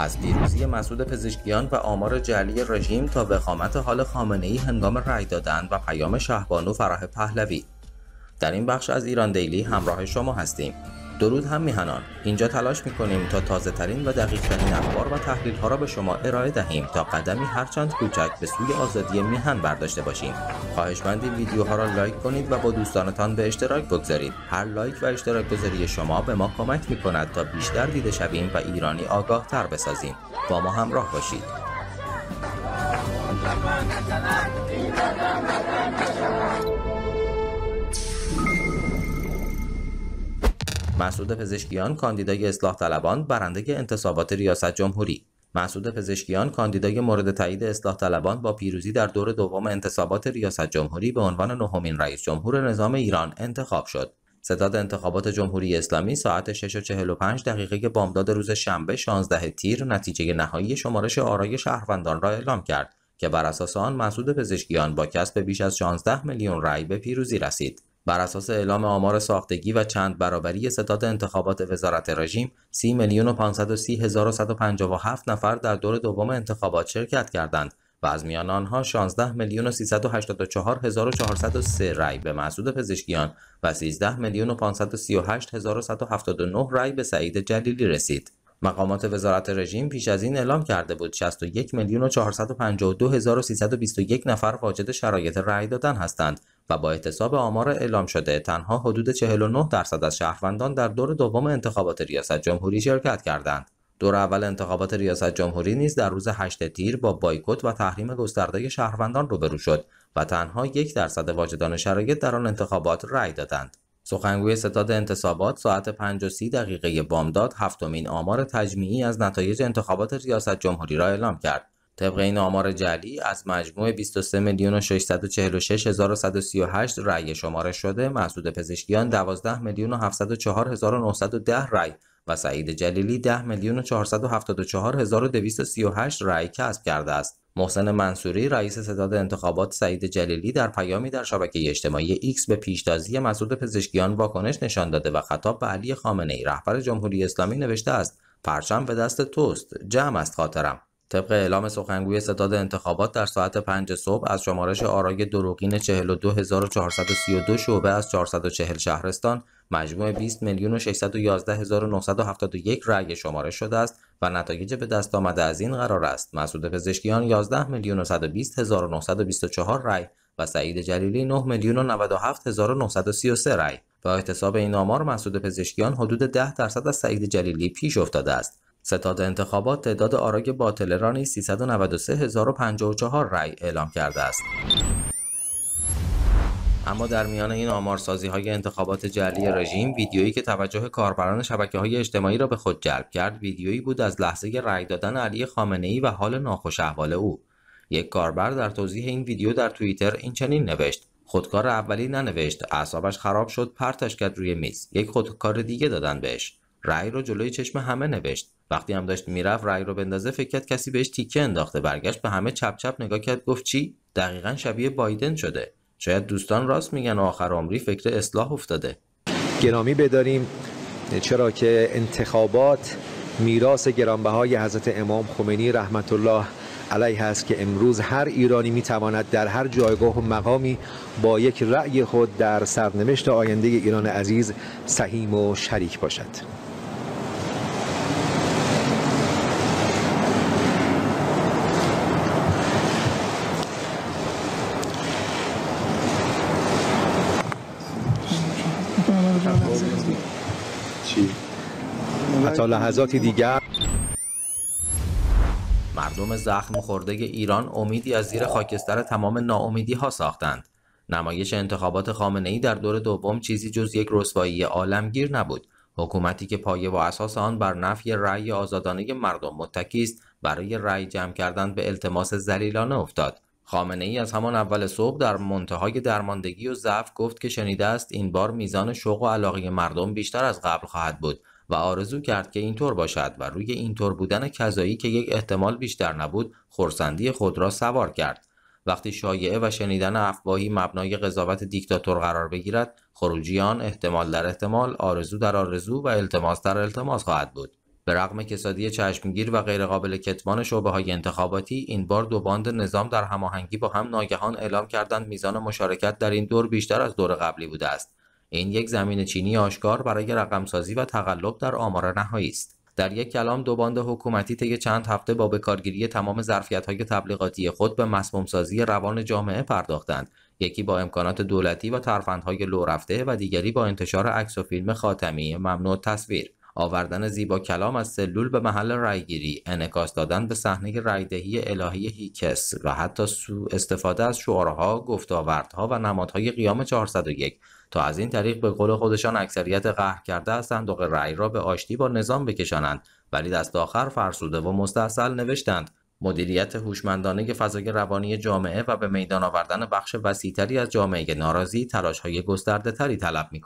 از پیروزی مسعود پزشکیان و آمار جلی رژیم تا وخامت حال خامنه ای هنگام رأی دادن و پیام شهبانو فرح پهلوی در این بخش از ایران دیلی همراه شما هستیم درود هم میهنان اینجا تلاش میکنیم تا تازه ترین و دقیق ترین اخبار و تحلیل ها را به شما ارائه دهیم تا قدمی هرچند کوچک به سوی آزادی میهن برداشته باشیم خواهشمندی ویدیو ویدیوها را لایک کنید و با دوستانتان به اشتراک بگذارید هر لایک و اشتراک گذاری شما به ما کمک میکند تا بیشتر دیده شویم و ایرانی آگاه تر بسازیم با ما همراه باشید مسعود پزشکیان کاندیدای اصلاح طلبان برنده انتصابات ریاست جمهوری مسعود پزشکیان کاندیدای مورد تایید اصلاح طلبان با پیروزی در دور دوم انتصابات ریاست جمهوری به عنوان نهمین رئیس جمهور نظام ایران انتخاب شد. ستاد انتخابات جمهوری اسلامی ساعت 6:45 دقیقه بامداد روز شنبه 16 تیر نتیجه نهایی شمارش آرای شهروندان را اعلام کرد که بر اساس آن مسعود پزشکیان با کسب بیش از 16 میلیون رأی به پیروزی رسید. بر اساس اعلام آمار ساختگی و چند برابری ستاد انتخابات وزارت رژیم 30 میلیون و 530 و 157 نفر در دور دوم انتخابات شرکت کردند و از میان آنها 16 میلیون و 384 هزار رأی به مسعود پزشکیان و 13 میلیون و 538 هزار رأی به سعید جلیلی رسید. مقامات وزارت رژیم پیش از این اعلام کرده بود 61 میلیون و 452 هزار و 321 نفر واجد شرایط رأی دادن هستند و با احتساب آمار اعلام شده تنها حدود 49 درصد از شهروندان در دور دوم انتخابات ریاست جمهوری شرکت کردند. دور اول انتخابات ریاست جمهوری نیز در روز 8 تیر با بایکوت و تحریم گسترده شهروندان روبرو شد و تنها یک درصد واجدان شرایط در آن انتخابات رأی دادند. سخنگوی ستاد انتصابات ساعت 5:30 و دقیقه بامداد هفتمین آمار تجمیعی از نتایج انتخابات ریاست جمهوری را اعلام کرد طبق این آمار جلی از مجموع 23 میلیون و 646 رأی شماره شده محسود پزشکیان 12 میلیون و 704 و رأی و سعید جلیلی 10 میلیون و 474 هزار رأی کسب کرده است محسن منصوری رئیس ستاد انتخابات سعید جلیلی در پیامی در شبکه اجتماعی ایکس به پیشتازی مسعود پزشکیان واکنش نشان داده و خطاب به علی خامنه ای رهبر جمهوری اسلامی نوشته است پرچم به دست توست جمع است خاطرم طبق اعلام سخنگوی ستاد انتخابات در ساعت 5 صبح از شمارش آرای دروغین 42432 شعبه از 440 شهرستان مجموع 20 میلیون و 611971 رأی شمارش شده است و نتایج به دست آمده از این قرار است مسعود پزشکیان 11 میلیون و 120924 رأی و سعید جلیلی 9 میلیون و 97933 رأی با احتساب این آمار مسعود پزشکیان حدود 10 درصد از سعید جلیلی پیش افتاده است ستاد انتخابات تعداد آرای باطل را نیز 393054 رأی اعلام کرده است. اما در میان این آمارسازی های انتخابات جعلی رژیم ویدیویی که توجه کاربران شبکه های اجتماعی را به خود جلب کرد ویدیویی بود از لحظه رأی دادن علی خامنه ای و حال ناخوش احوال او یک کاربر در توضیح این ویدیو در توییتر این چنین نوشت خودکار اولی ننوشت اعصابش خراب شد پرتش کرد روی میز یک خودکار دیگه دادن بهش رأی رو جلوی چشم همه نوشت وقتی هم داشت میرفت رأی رو بندازه فکر کرد کسی بهش تیکه انداخته برگشت به همه چپ چپ نگاه کرد گفت چی دقیقا شبیه بایدن شده شاید دوستان راست میگن و آخر عمری فکر اصلاح افتاده گرامی بداریم چرا که انتخابات میراث گرانبهای حضرت امام خمینی رحمت الله علیه است که امروز هر ایرانی میتواند در هر جایگاه و مقامی با یک رأی خود در سرنوشت آینده ایران عزیز سهیم و شریک باشد دیگر مردم زخم خورده ایران امیدی از زیر خاکستر تمام ناامیدی ها ساختند. نمایش انتخابات خامنه ای در دور دوم چیزی جز یک رسوایی عالمگیر نبود. حکومتی که پایه و اساس آن بر نفی رأی آزادانه مردم متکی است برای رأی جمع کردن به التماس ذلیلانه افتاد. خامنه ای از همان اول صبح در منتهای درماندگی و ضعف گفت که شنیده است این بار میزان شوق و علاقه مردم بیشتر از قبل خواهد بود و آرزو کرد که اینطور باشد و روی اینطور بودن کذایی که یک احتمال بیشتر نبود خورسندی خود را سوار کرد وقتی شایعه و شنیدن افواهی مبنای قضاوت دیکتاتور قرار بگیرد خروجیان احتمال در احتمال آرزو در آرزو و التماس در التماس خواهد بود به رغم کسادی چشمگیر و غیرقابل کتمان شعبه های انتخاباتی این بار دو باند نظام در هماهنگی با هم ناگهان اعلام کردند میزان مشارکت در این دور بیشتر از دور قبلی بوده است این یک زمین چینی آشکار برای رقمسازی و تقلب در آمار نهایی است در یک کلام دو باند حکومتی طی چند هفته با بکارگیری تمام های تبلیغاتی خود به مصمومسازی روان جامعه پرداختند یکی با امکانات دولتی و ترفندهای لو رفته و دیگری با انتشار عکس و فیلم خاتمی ممنوع تصویر آوردن زیبا کلام از سلول به محل رایگیری انعکاس دادن به صحنه رأیدهی الهی هیکس و حتی سو استفاده از شعارها گفتاوردها و نمادهای قیام 401 تا از این طریق به قول خودشان اکثریت قهر کرده از صندوق رای را به آشتی با نظام بکشانند ولی دست آخر فرسوده و مستاصل نوشتند مدیریت هوشمندانه فضای روانی جامعه و به میدان آوردن بخش وسیعتری از جامعه ناراضی تلاشهای گسترده تری طلب می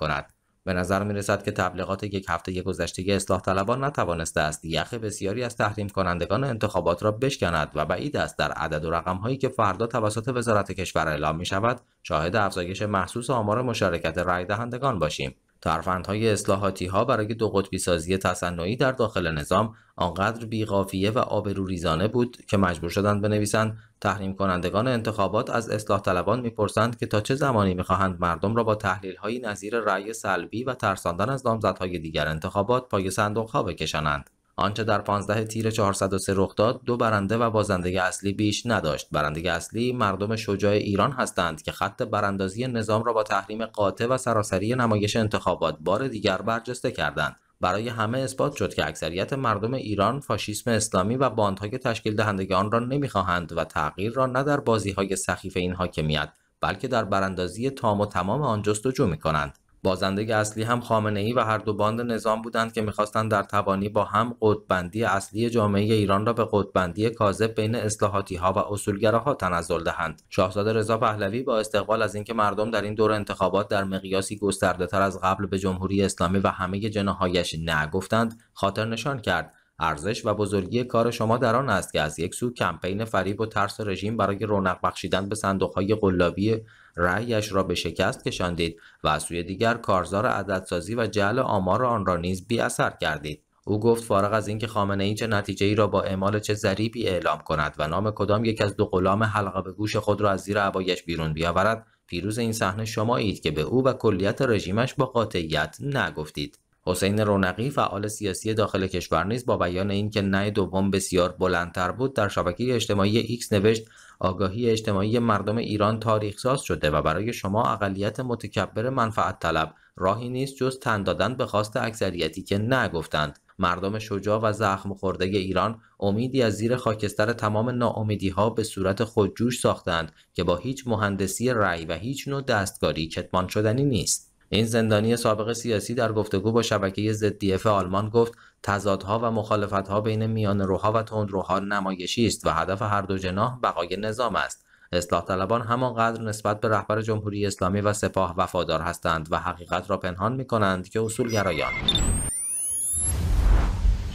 به نظر می رسد که تبلیغات یک هفته گذشته اصلاح طلبان نتوانسته است یخ بسیاری از تحریم کنندگان انتخابات را بشکند و بعید است در عدد و رقم هایی که فردا توسط وزارت کشور اعلام می شود شاهد افزایش محسوس آمار مشارکت رای دهندگان باشیم ترفندهای اصلاحاتی ها برای دو قطبی سازی تصنعی در داخل نظام آنقدر بیغافیه و آبروریزانه بود که مجبور شدند بنویسند تحریم کنندگان انتخابات از اصلاح طلبان میپرسند که تا چه زمانی میخواهند مردم را با تحلیل های نظیر رأی سلبی و ترساندن از نامزدهای دیگر انتخابات پای صندوق ها بکشانند آنچه در 15 تیر 403 رخ داد دو برنده و بازنده اصلی بیش نداشت برنده اصلی مردم شجاع ایران هستند که خط براندازی نظام را با تحریم قاطع و سراسری نمایش انتخابات بار دیگر برجسته کردند برای همه اثبات شد که اکثریت مردم ایران فاشیسم اسلامی و باندهای تشکیل دهنده آن را نمیخواهند و تغییر را نه در بازیهای سخیف این حاکمیت بلکه در براندازی تام و تمام آن جستجو میکنند بازنده اصلی هم خامنه ای و هر دو باند نظام بودند که میخواستند در توانی با هم قطبندی اصلی جامعه ایران را به قطبندی کاذب بین اصلاحاتی ها و اصولگراها تنزل دهند شاهزاده رضا پهلوی با استقبال از اینکه مردم در این دور انتخابات در مقیاسی گسترده تر از قبل به جمهوری اسلامی و همه جناهایش نه گفتند خاطر نشان کرد ارزش و بزرگی کار شما در آن است که از یک سو کمپین فریب و ترس رژیم برای رونق بخشیدن به صندوقهای قلابی رأیش را به شکست کشاندید و از سوی دیگر کارزار عددسازی و جعل آمار آن را نیز بی اثر کردید او گفت فارغ از اینکه خامنه چه نتیجه ای را با اعمال چه ذریبی اعلام کند و نام کدام یک از دو غلام حلقه به گوش خود را از زیر عبایش بیرون بیاورد پیروز این صحنه شما اید که به او و کلیت رژیمش با قاطعیت نگفتید حسین رونقی فعال سیاسی داخل کشور نیز با بیان اینکه نه دوم بسیار بلندتر بود در شبکه اجتماعی ایکس نوشت آگاهی اجتماعی مردم ایران تاریخ ساز شده و برای شما اقلیت متکبر منفعت طلب راهی نیست جز تن دادن به خواست اکثریتی که نگفتند مردم شجاع و زخم خورده ایران امیدی از زیر خاکستر تمام ناامیدی ها به صورت خودجوش ساختند که با هیچ مهندسی رأی و هیچ نوع دستکاری کتمان شدنی نیست این زندانی سابق سیاسی در گفتگو با شبکه اف آلمان گفت تضادها و مخالفتها بین میان روها و تندروها نمایشی است و هدف هر دو جناح بقای نظام است اصلاح طلبان همانقدر نسبت به رهبر جمهوری اسلامی و سپاه وفادار هستند و حقیقت را پنهان می کنند که اصولگرایان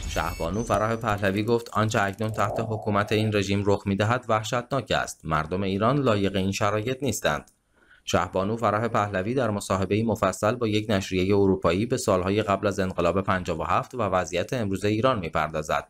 شهبانو فراه پهلوی گفت آنچه اکنون تحت حکومت این رژیم رخ میدهد وحشتناک است مردم ایران لایق این شرایط نیستند شهبانو فرح پهلوی در مصاحبه مفصل با یک نشریه اروپایی به سالهای قبل از انقلاب 57 و وضعیت امروز ایران میپردازد.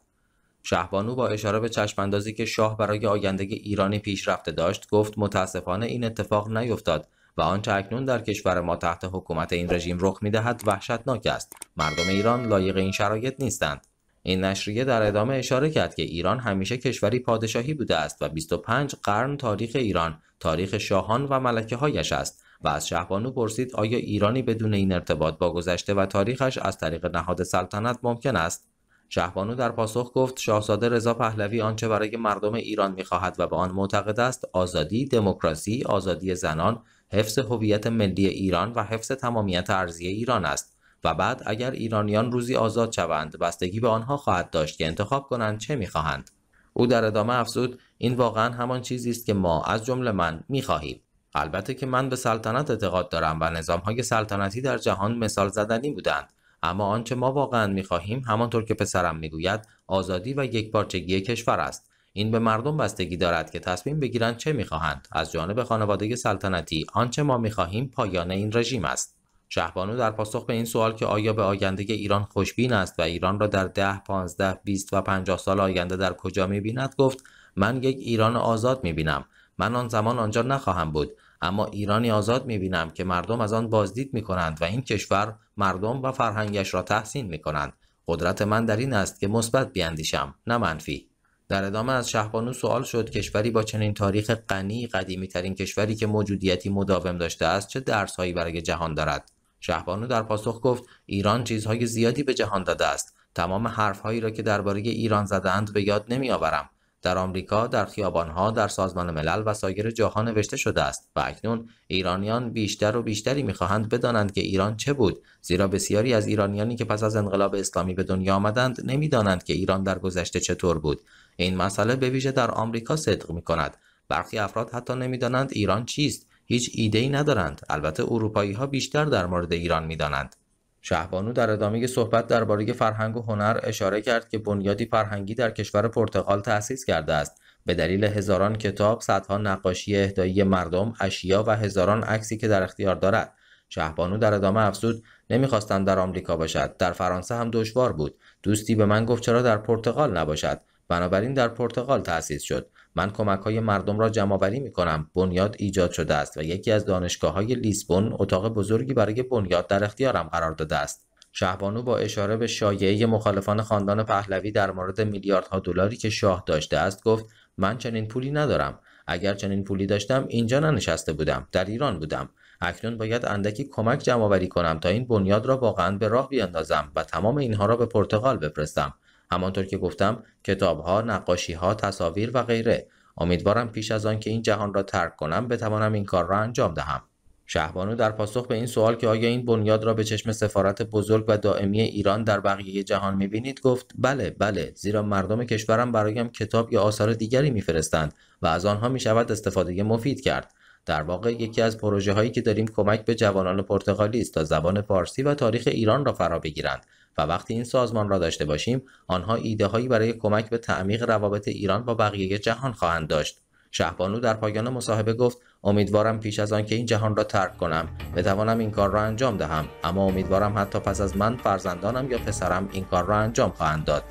شهبانو با اشاره به چشماندازی که شاه برای آینده ایرانی پیشرفته داشت گفت متاسفانه این اتفاق نیفتاد و آنچه اکنون در کشور ما تحت حکومت این رژیم رخ میدهد وحشتناک است مردم ایران لایق این شرایط نیستند این نشریه در ادامه اشاره کرد که ایران همیشه کشوری پادشاهی بوده است و 25 قرن تاریخ ایران تاریخ شاهان و ملکه هایش است و از شهبانو پرسید آیا ایرانی بدون این ارتباط با گذشته و تاریخش از طریق نهاد سلطنت ممکن است شهبانو در پاسخ گفت شاهزاده رضا پهلوی آنچه برای مردم ایران میخواهد و به آن معتقد است آزادی دموکراسی آزادی زنان حفظ هویت ملی ایران و حفظ تمامیت ارضی ایران است و بعد اگر ایرانیان روزی آزاد شوند بستگی به آنها خواهد داشت که انتخاب کنند چه میخواهند او در ادامه افزود این واقعا همان چیزی است که ما از جمله من میخواهیم البته که من به سلطنت اعتقاد دارم و نظامهای سلطنتی در جهان مثال زدنی بودند اما آنچه ما واقعا میخواهیم همانطور که پسرم میگوید آزادی و یکپارچگی کشور است این به مردم بستگی دارد که تصمیم بگیرند چه میخواهند از جانب خانواده سلطنتی آنچه ما میخواهیم پایان این رژیم است شهبانو در پاسخ به این سوال که آیا به آینده ایران خوشبین است و ایران را در ده، پانزده، بیست و پنجاه سال آینده در کجا میبیند گفت من یک ایران آزاد می بینم. من آن زمان آنجا نخواهم بود اما ایرانی آزاد می بینم که مردم از آن بازدید می کنند و این کشور مردم و فرهنگش را تحسین می کنند. قدرت من در این است که مثبت بیاندیشم نه منفی. در ادامه از شهبانو سوال شد کشوری با چنین تاریخ غنی قدیمی ترین کشوری که موجودیتی مداوم داشته است چه درسهایی برای جهان دارد شهبانو در پاسخ گفت ایران چیزهای زیادی به جهان داده است تمام حرفهایی را که درباره ایران زدهاند به یاد نمیآورم در آمریکا در خیابانها در سازمان ملل و سایر جاها نوشته شده است و اکنون ایرانیان بیشتر و بیشتری میخواهند بدانند که ایران چه بود زیرا بسیاری از ایرانیانی که پس از انقلاب اسلامی به دنیا آمدند نمیدانند که ایران در گذشته چطور بود این مسئله به ویژه در آمریکا صدق می کند برخی افراد حتی نمیدانند ایران چیست هیچ ایده ای ندارند البته اروپایی ها بیشتر در مورد ایران میدانند شهبانو در ادامه صحبت درباره فرهنگ و هنر اشاره کرد که بنیادی فرهنگی در کشور پرتغال تأسیس کرده است به دلیل هزاران کتاب، صدها نقاشی اهدایی مردم، اشیا و هزاران عکسی که در اختیار دارد. شهبانو در ادامه افزود نمیخواستند در آمریکا باشد در فرانسه هم دشوار بود دوستی به من گفت چرا در پرتغال نباشد بنابراین در پرتغال تأسیس شد من کمک های مردم را جمع آوری می کنم بنیاد ایجاد شده است و یکی از دانشگاه های لیسبون اتاق بزرگی برای بنیاد در اختیارم قرار داده است شهبانو با اشاره به شایعه مخالفان خاندان پهلوی در مورد میلیاردها دلاری که شاه داشته است گفت من چنین پولی ندارم اگر چنین پولی داشتم اینجا ننشسته بودم در ایران بودم اکنون باید اندکی کمک جمعآوری کنم تا این بنیاد را واقعا به راه بیاندازم و تمام اینها را به پرتغال بفرستم همانطور که گفتم کتاب ها، نقاشی ها، تصاویر و غیره امیدوارم پیش از آن که این جهان را ترک کنم بتوانم این کار را انجام دهم شهبانو در پاسخ به این سوال که آیا این بنیاد را به چشم سفارت بزرگ و دائمی ایران در بقیه جهان میبینید گفت بله بله زیرا مردم کشورم برایم کتاب یا آثار دیگری میفرستند و از آنها میشود استفاده مفید کرد در واقع یکی از پروژه هایی که داریم کمک به جوانان پرتغالی است تا زبان فارسی و تاریخ ایران را فرا بگیرند و وقتی این سازمان را داشته باشیم آنها ایده هایی برای کمک به تعمیق روابط ایران با بقیه جهان خواهند داشت شهبانو در پایان مصاحبه گفت امیدوارم پیش از آنکه این جهان را ترک کنم بتوانم این کار را انجام دهم اما امیدوارم حتی پس از من فرزندانم یا پسرم این کار را انجام خواهند داد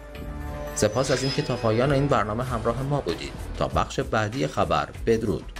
سپاس از اینکه تا پایان این برنامه همراه ما بودید تا بخش بعدی خبر بدرود